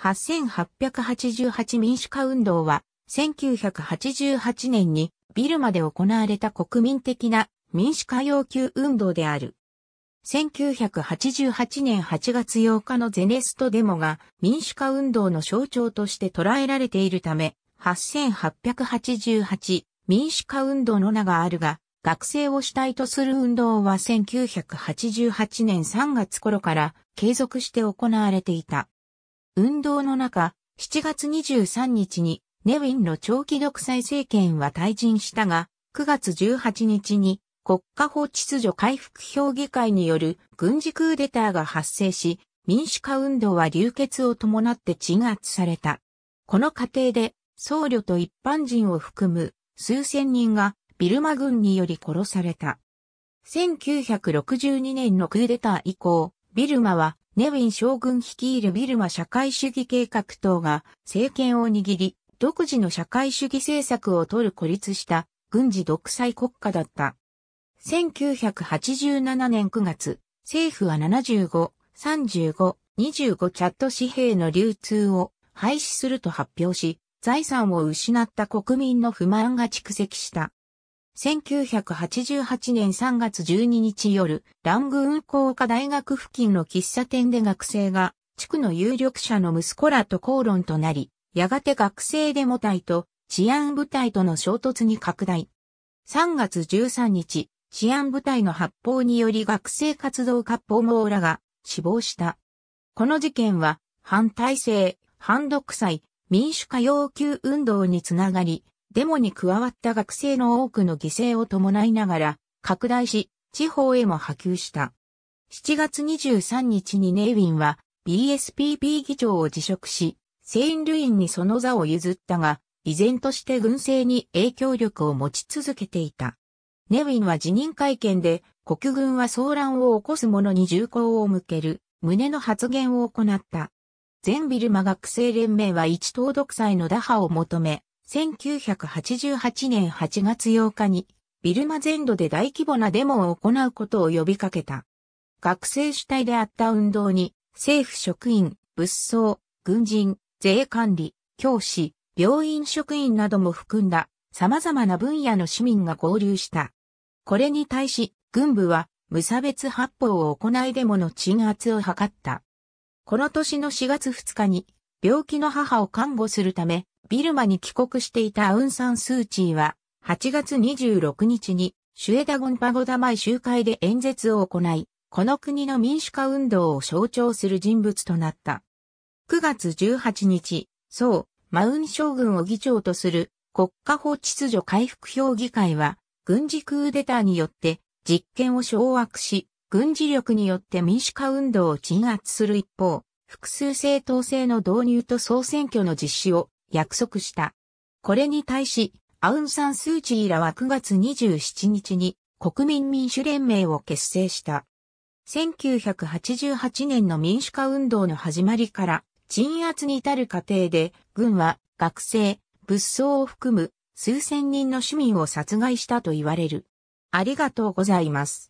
8888民主化運動は、1988年にビルマで行われた国民的な民主化要求運動である。1988年8月8日のゼネストデモが民主化運動の象徴として捉えられているため、8888民主化運動の名があるが、学生を主体とする運動は1988年3月頃から継続して行われていた。運動の中、7月23日にネウィンの長期独裁政権は退陣したが、9月18日に国家法秩序回復評議会による軍事クーデターが発生し、民主化運動は流血を伴って鎮圧された。この過程で僧侶と一般人を含む数千人がビルマ軍により殺された。1962年のクーデター以降、ビルマはネウィン将軍率いるビルマ社会主義計画等が政権を握り、独自の社会主義政策を取る孤立した軍事独裁国家だった。1987年9月、政府は75、35、25チャット紙幣の流通を廃止すると発表し、財産を失った国民の不満が蓄積した。1988年3月12日夜、ラング運行科大学付近の喫茶店で学生が、地区の有力者の息子らと口論となり、やがて学生デモ隊と治安部隊との衝突に拡大。3月13日、治安部隊の発砲により学生活動活ポ網らが死亡した。この事件は、反体制、反独裁、民主化要求運動につながり、デモに加わった学生の多くの犠牲を伴いながら、拡大し、地方へも波及した。7月23日にネイウィンは BSPP 議長を辞職し、セインルインにその座を譲ったが、依然として軍政に影響力を持ち続けていた。ネウィンは辞任会見で、国軍は騒乱を起こす者に銃口を向ける、旨の発言を行った。全ビルマ学生連盟は一党独裁の打破を求め、1988年8月8日にビルマ全土で大規模なデモを行うことを呼びかけた。学生主体であった運動に政府職員、物騒、軍人、税管理、教師、病院職員なども含んだ様々な分野の市民が合流した。これに対し軍部は無差別発砲を行いデモの鎮圧を図った。この年の4月2日に病気の母を看護するため、ビルマに帰国していたアウンサン・スー・チーは、8月26日に、シュエダゴンパゴダ前集会で演説を行い、この国の民主化運動を象徴する人物となった。9月18日、そう、マウン将軍を議長とする国家法秩序回復評議会は、軍事クーデターによって実権を掌握し、軍事力によって民主化運動を鎮圧する一方、複数政党制の導入と総選挙の実施を約束した。これに対し、アウンサンスーチーらは9月27日に国民民主連盟を結成した。1988年の民主化運動の始まりから鎮圧に至る過程で軍は学生、物騒を含む数千人の市民を殺害したと言われる。ありがとうございます。